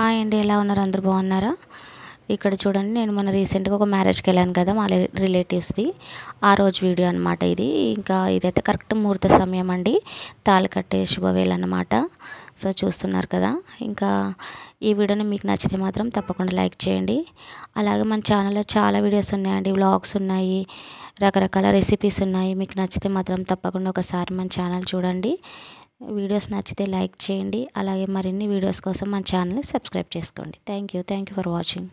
hi అండి ఎలా ఉన్నారు అందరు బాగున్నారా ఇక్కడ చూడండి నేను మొన్న రీసెంట్గా ఒక మ్యారేజ్కి వెళ్ళాను కదా మా రిలేటివ్స్ది ఆ రోజు వీడియో అనమాట ఇది ఇంకా ఇదైతే కరెక్ట్ ముహూర్త సమయం అండి కట్టే శుభవేళ అనమాట సో చూస్తున్నారు కదా ఇంకా ఈ వీడియోని మీకు నచ్చితే మాత్రం తప్పకుండా లైక్ చేయండి అలాగే మన ఛానల్లో చాలా వీడియోస్ ఉన్నాయండి వ్లాగ్స్ ఉన్నాయి రకరకాల రెసిపీస్ ఉన్నాయి మీకు నచ్చితే మాత్రం తప్పకుండా ఒకసారి మన ఛానల్ చూడండి వీడియోస్ నచ్చితే లైక్ చేయండి అలాగే మరిన్ని వీడియోస్ కోసం మన ఛానల్ని సబ్స్క్రైబ్ చేసుకోండి thank you thank you for watching